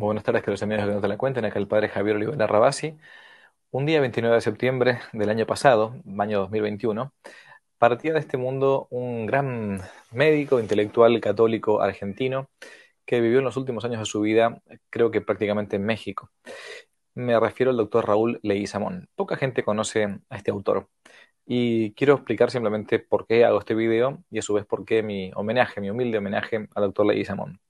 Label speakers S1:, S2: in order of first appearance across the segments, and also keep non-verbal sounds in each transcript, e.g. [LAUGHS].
S1: buenas tardes, queridos amigos que no te la cuenten. En el padre Javier Olivera Rabasi. Un día 29 de septiembre del año pasado, año 2021, partía de este mundo un gran médico, intelectual católico argentino que vivió en los últimos años de su vida, creo que prácticamente en México. Me refiero al doctor Raúl Leguizamón. Poca gente conoce a este autor. Y quiero explicar simplemente por qué hago este video y a su vez por qué mi homenaje, mi humilde homenaje al doctor Leguizamón.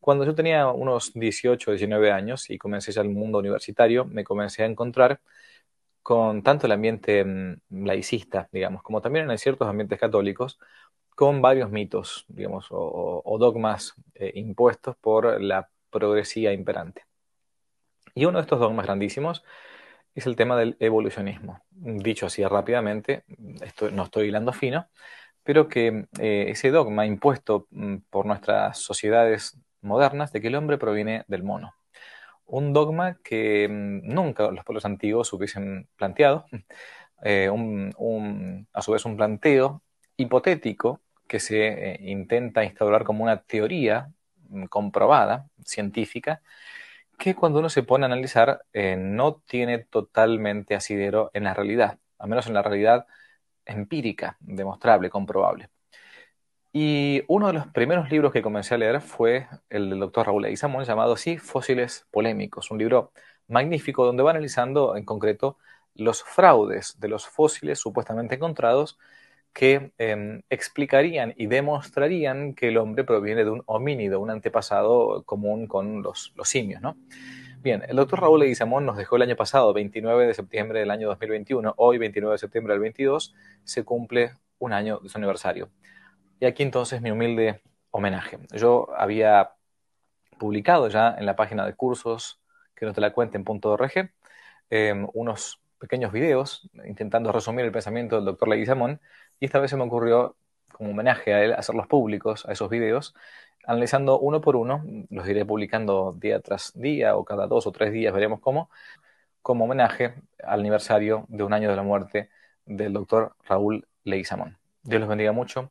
S1: Cuando yo tenía unos 18, 19 años y comencé ya el mundo universitario, me comencé a encontrar con tanto el ambiente mm, laicista, digamos, como también en ciertos ambientes católicos, con varios mitos, digamos, o, dogmas eh, impuestos por la progresía imperante. Y uno de estos dogmas grandísimos es el tema del evolucionismo. Dicho así rápidamente, esto, no estoy hilando fino, pero que eh, ese dogma impuesto mm, por nuestras sociedades modernas de que el hombre proviene del mono. Un dogma que mm, nunca los pueblos antiguos hubiesen planteado, [LAUGHS] eh, a su vez un planteo hipotético que se eh, intenta instaurar como una teoría mm, comprobada, científica, que cuando uno se pone a analizar eh, no tiene totalmente asidero en la realidad, al menos en la realidad empírica, demostrable, comprobable. Y uno de los primeros libros que comencé a leer fue el del doctor Raúl Eguizamón, llamado así Fósiles Polémicos, un libro magnífico donde va analizando en concreto los fraudes de los fósiles supuestamente encontrados que em, explicarían y demostrarían que el hombre proviene de un homínido, un antepasado común con los, simios, ¿no? Bien, el doctor Raúl Eguizamón nos dejó el año pasado, 29 de septiembre del año 2021, hoy 29 de septiembre del 22, se cumple un año de su aniversario. Y aquí entonces mi humilde homenaje. Yo había publicado ya en la página de cursos que no te la cuenten.org em, unos pequeños videos intentando resumir el pensamiento del doctor Leguizamón y esta vez se me ocurrió como homenaje a él hacerlos públicos a esos videos analizando uno por uno, los iré publicando día tras día o cada dos o tres días, veremos cómo, como homenaje al aniversario de un año de la muerte del doctor Raúl Leguizamón. Dios los bendiga mucho,